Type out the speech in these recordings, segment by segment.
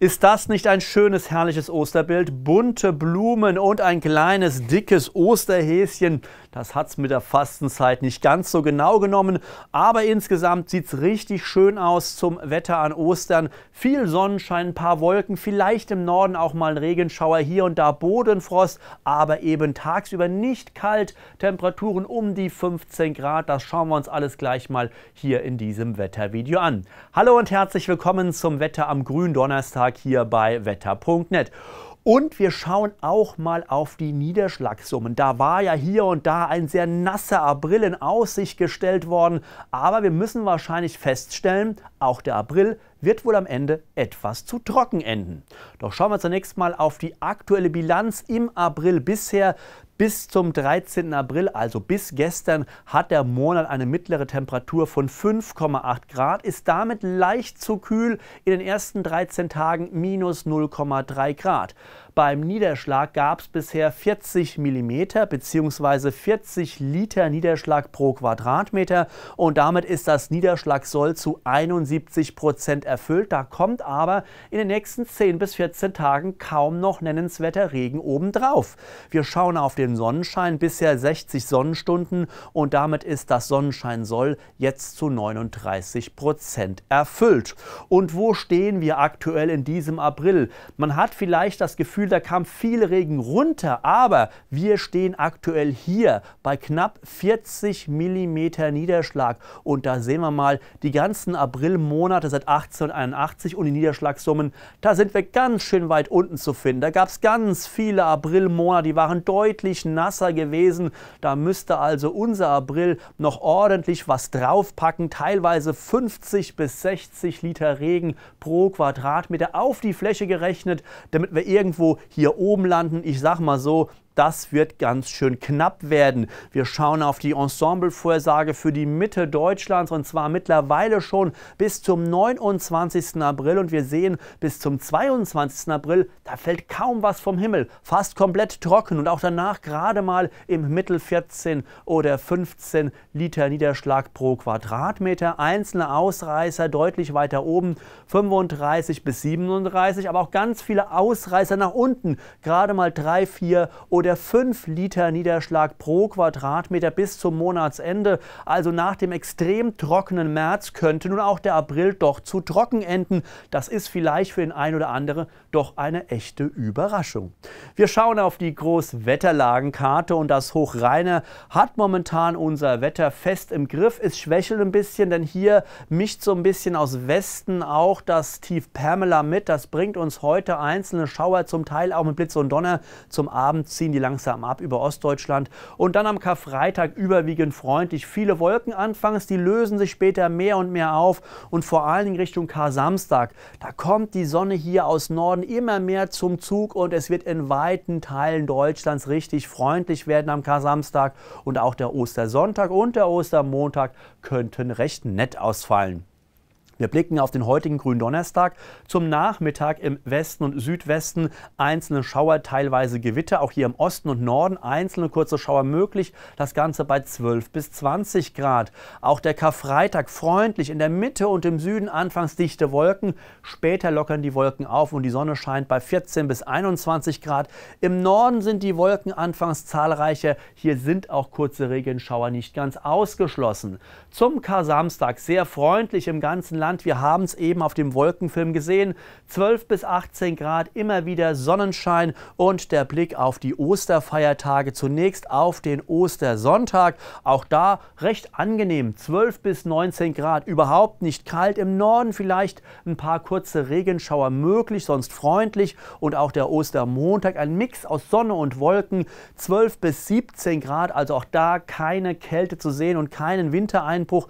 Ist das nicht ein schönes, herrliches Osterbild? Bunte Blumen und ein kleines, dickes Osterhäschen. Das hat es mit der Fastenzeit nicht ganz so genau genommen, aber insgesamt sieht es richtig schön aus zum Wetter an Ostern. Viel Sonnenschein, ein paar Wolken, vielleicht im Norden auch mal ein Regenschauer, hier und da Bodenfrost, aber eben tagsüber nicht kalt. Temperaturen um die 15 Grad, das schauen wir uns alles gleich mal hier in diesem Wettervideo an. Hallo und herzlich willkommen zum Wetter am Gründonnerstag. Beitrag hier bei wetter.net. Und wir schauen auch mal auf die Niederschlagssummen. Da war ja hier und da ein sehr nasser April in Aussicht gestellt worden. Aber wir müssen wahrscheinlich feststellen, auch der April wird wohl am Ende etwas zu trocken enden. Doch schauen wir zunächst mal auf die aktuelle Bilanz im April bisher. Bis zum 13. April, also bis gestern, hat der Monat eine mittlere Temperatur von 5,8 Grad, ist damit leicht zu kühl, in den ersten 13 Tagen minus 0,3 Grad. Beim Niederschlag gab es bisher 40 mm bzw. 40 Liter Niederschlag pro Quadratmeter und damit ist das Niederschlagsoll zu 71 Prozent erfüllt. Da kommt aber in den nächsten 10 bis 14 Tagen kaum noch nennenswerter Regen obendrauf. Wir schauen auf den Sonnenschein, bisher 60 Sonnenstunden und damit ist das Sonnenscheinsoll jetzt zu 39 Prozent erfüllt. Und wo stehen wir aktuell in diesem April? Man hat vielleicht das Gefühl, Gefühl, da kam viel Regen runter, aber wir stehen aktuell hier bei knapp 40 mm Niederschlag. Und da sehen wir mal die ganzen Aprilmonate seit 1881 und die Niederschlagssummen, da sind wir ganz schön weit unten zu finden. Da gab es ganz viele Aprilmonate, die waren deutlich nasser gewesen. Da müsste also unser April noch ordentlich was draufpacken, teilweise 50 bis 60 Liter Regen pro Quadratmeter auf die Fläche gerechnet, damit wir irgendwo hier oben landen. Ich sag mal so, das wird ganz schön knapp werden. Wir schauen auf die Ensemblevorhersage für die Mitte Deutschlands und zwar mittlerweile schon bis zum 29. April und wir sehen bis zum 22. April, da fällt kaum was vom Himmel, fast komplett trocken und auch danach gerade mal im Mittel 14 oder 15 Liter Niederschlag pro Quadratmeter. Einzelne Ausreißer deutlich weiter oben, 35 bis 37, aber auch ganz viele Ausreißer nach unten, gerade mal 3, 4 oder der 5 Liter Niederschlag pro Quadratmeter bis zum Monatsende. Also nach dem extrem trockenen März könnte nun auch der April doch zu trocken enden. Das ist vielleicht für den einen oder anderen doch eine echte Überraschung. Wir schauen auf die Großwetterlagenkarte und das Hochrheine hat momentan unser Wetter fest im Griff. Es schwächelt ein bisschen, denn hier mischt so ein bisschen aus Westen auch das Tief Permela mit. Das bringt uns heute einzelne Schauer, zum Teil auch mit Blitz und Donner. Zum Abend ziehen die die langsam ab über Ostdeutschland und dann am Karfreitag überwiegend freundlich. Viele Wolken anfangs, die lösen sich später mehr und mehr auf und vor allen Dingen Richtung Kar-Samstag. Da kommt die Sonne hier aus Norden immer mehr zum Zug und es wird in weiten Teilen Deutschlands richtig freundlich werden am Kar-Samstag und auch der Ostersonntag und der Ostermontag könnten recht nett ausfallen. Wir blicken auf den heutigen grünen Donnerstag. Zum Nachmittag im Westen und Südwesten einzelne Schauer, teilweise Gewitter. Auch hier im Osten und Norden einzelne kurze Schauer möglich. Das Ganze bei 12 bis 20 Grad. Auch der Karfreitag freundlich. In der Mitte und im Süden anfangs dichte Wolken. Später lockern die Wolken auf und die Sonne scheint bei 14 bis 21 Grad. Im Norden sind die Wolken anfangs zahlreicher. Hier sind auch kurze Regenschauer nicht ganz ausgeschlossen. Zum Kar-Samstag sehr freundlich im ganzen Land genannt. Wir haben es eben auf dem Wolkenfilm gesehen. 12 bis 18 Grad, immer wieder Sonnenschein und der Blick auf die Osterfeiertage. Zunächst auf den Ostersonntag. Auch da recht angenehm. 12 bis 19 Grad, überhaupt nicht kalt. Im Norden vielleicht ein paar kurze Regenschauer möglich, sonst freundlich. Und auch der Ostermontag, ein Mix aus Sonne und Wolken. 12 bis 17 Grad, also auch da keine Kälte zu sehen und keinen Wintereinbruch.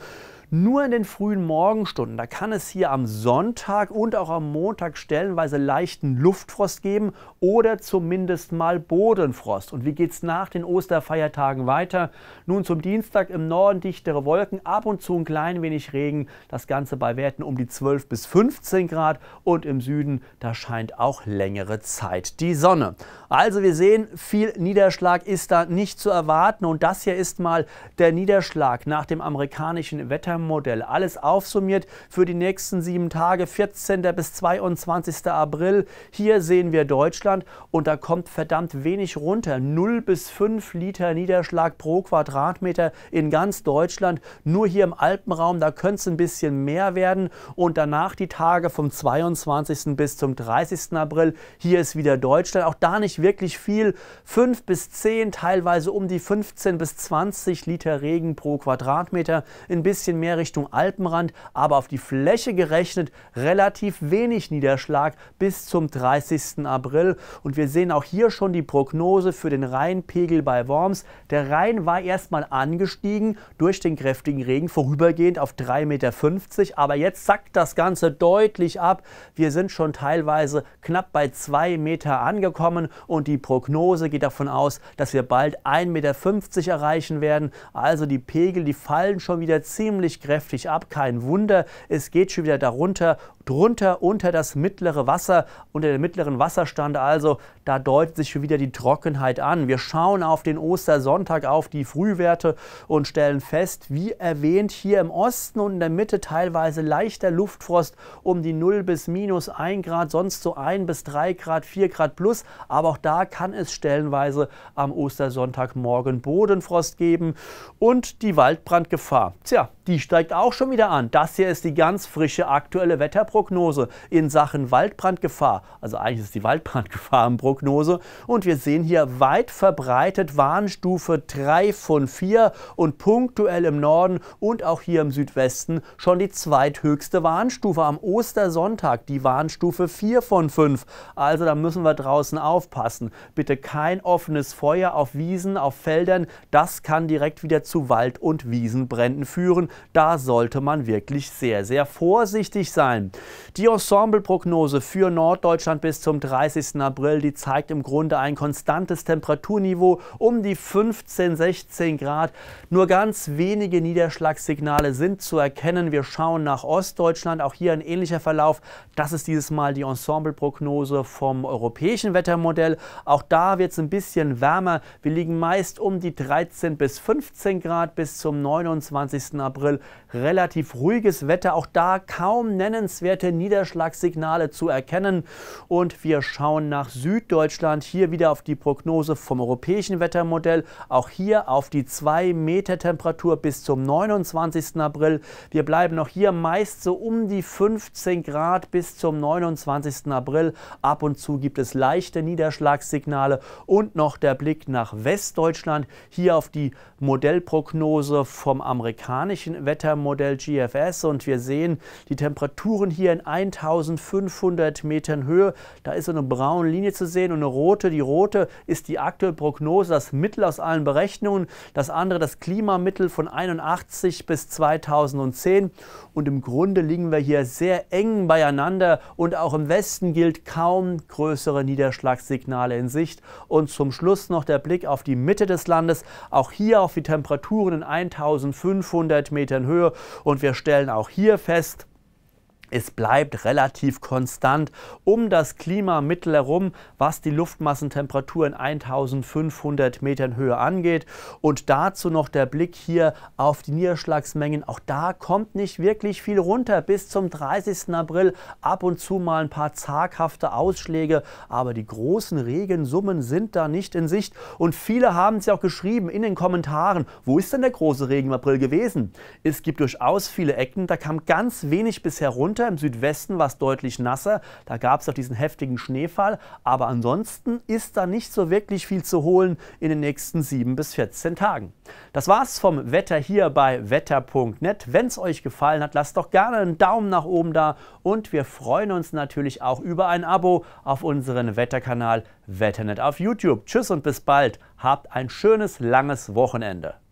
Nur in den frühen Morgenstunden, da kann es hier am Sonntag und auch am Montag stellenweise leichten Luftfrost geben oder zumindest mal Bodenfrost. Und wie geht es nach den Osterfeiertagen weiter? Nun zum Dienstag im Norden dichtere Wolken, ab und zu ein klein wenig Regen, das Ganze bei Werten um die 12 bis 15 Grad und im Süden, da scheint auch längere Zeit die Sonne. Also wir sehen, viel Niederschlag ist da nicht zu erwarten und das hier ist mal der Niederschlag nach dem amerikanischen Wetter. Modell. Alles aufsummiert für die nächsten sieben Tage, 14. bis 22. April. Hier sehen wir Deutschland und da kommt verdammt wenig runter. 0 bis 5 Liter Niederschlag pro Quadratmeter in ganz Deutschland. Nur hier im Alpenraum, da könnte es ein bisschen mehr werden. Und danach die Tage vom 22. bis zum 30. April. Hier ist wieder Deutschland. Auch da nicht wirklich viel. 5 bis 10, teilweise um die 15 bis 20 Liter Regen pro Quadratmeter. Ein bisschen mehr mehr Richtung Alpenrand, aber auf die Fläche gerechnet relativ wenig Niederschlag bis zum 30. April. Und wir sehen auch hier schon die Prognose für den Rheinpegel bei Worms. Der Rhein war erstmal angestiegen durch den kräftigen Regen, vorübergehend auf 3,50 Meter, aber jetzt sackt das Ganze deutlich ab. Wir sind schon teilweise knapp bei 2 Meter angekommen und die Prognose geht davon aus, dass wir bald 1,50 Meter erreichen werden. Also die Pegel, die fallen schon wieder ziemlich kräftig ab. Kein Wunder, es geht schon wieder darunter, drunter unter das mittlere Wasser, unter den mittleren Wasserstand. Also da deutet sich schon wieder die Trockenheit an. Wir schauen auf den Ostersonntag, auf die Frühwerte und stellen fest, wie erwähnt, hier im Osten und in der Mitte teilweise leichter Luftfrost um die 0 bis minus 1 Grad, sonst so 1 bis 3 Grad, 4 Grad plus. Aber auch da kann es stellenweise am Ostersonntagmorgen Bodenfrost geben und die Waldbrandgefahr. Tja, die steigt auch schon wieder an. Das hier ist die ganz frische aktuelle Wetterprognose in Sachen Waldbrandgefahr. Also eigentlich ist die Waldbrandgefahr Prognose. Und wir sehen hier weit verbreitet Warnstufe 3 von 4 und punktuell im Norden und auch hier im Südwesten schon die zweithöchste Warnstufe am Ostersonntag, die Warnstufe 4 von 5. Also da müssen wir draußen aufpassen. Bitte kein offenes Feuer auf Wiesen, auf Feldern. Das kann direkt wieder zu Wald- und Wiesenbränden führen. Da sollte man wirklich sehr, sehr vorsichtig sein. Die Ensembleprognose für Norddeutschland bis zum 30. April, die zeigt im Grunde ein konstantes Temperaturniveau um die 15, 16 Grad. Nur ganz wenige Niederschlagssignale sind zu erkennen. Wir schauen nach Ostdeutschland, auch hier ein ähnlicher Verlauf. Das ist dieses Mal die Ensembleprognose vom europäischen Wettermodell. Auch da wird es ein bisschen wärmer. Wir liegen meist um die 13 bis 15 Grad bis zum 29. April. April relativ ruhiges Wetter, auch da kaum nennenswerte Niederschlagssignale zu erkennen. Und wir schauen nach Süddeutschland, hier wieder auf die Prognose vom europäischen Wettermodell, auch hier auf die 2 Meter Temperatur bis zum 29. April. Wir bleiben noch hier meist so um die 15 Grad bis zum 29. April. Ab und zu gibt es leichte Niederschlagssignale und noch der Blick nach Westdeutschland, hier auf die Modellprognose vom amerikanischen Wettermodell GFS und wir sehen die Temperaturen hier in 1500 Metern Höhe. Da ist so eine braune Linie zu sehen und eine rote. Die rote ist die aktuelle Prognose, das Mittel aus allen Berechnungen. Das andere das Klimamittel von 81 bis 2010. Und im Grunde liegen wir hier sehr eng beieinander und auch im Westen gilt kaum größere Niederschlagssignale in Sicht. Und zum Schluss noch der Blick auf die Mitte des Landes. Auch hier auf die Temperaturen in 1500 Metern Metern Höhe. Und wir stellen auch hier fest, es bleibt relativ konstant um das Klimamittel herum, was die Luftmassentemperatur in 1500 Metern Höhe angeht. Und dazu noch der Blick hier auf die Niederschlagsmengen. Auch da kommt nicht wirklich viel runter bis zum 30. April. Ab und zu mal ein paar zaghafte Ausschläge, aber die großen Regensummen sind da nicht in Sicht. Und viele haben es ja auch geschrieben in den Kommentaren, wo ist denn der große Regen im April gewesen? Es gibt durchaus viele Ecken, da kam ganz wenig bisher runter runter. Im Südwesten war es deutlich nasser. Da gab es auch diesen heftigen Schneefall. Aber ansonsten ist da nicht so wirklich viel zu holen in den nächsten 7 bis 14 Tagen. Das war's vom Wetter hier bei wetter.net. Wenn es euch gefallen hat, lasst doch gerne einen Daumen nach oben da. Und wir freuen uns natürlich auch über ein Abo auf unseren Wetterkanal Wetternet auf YouTube. Tschüss und bis bald. Habt ein schönes, langes Wochenende.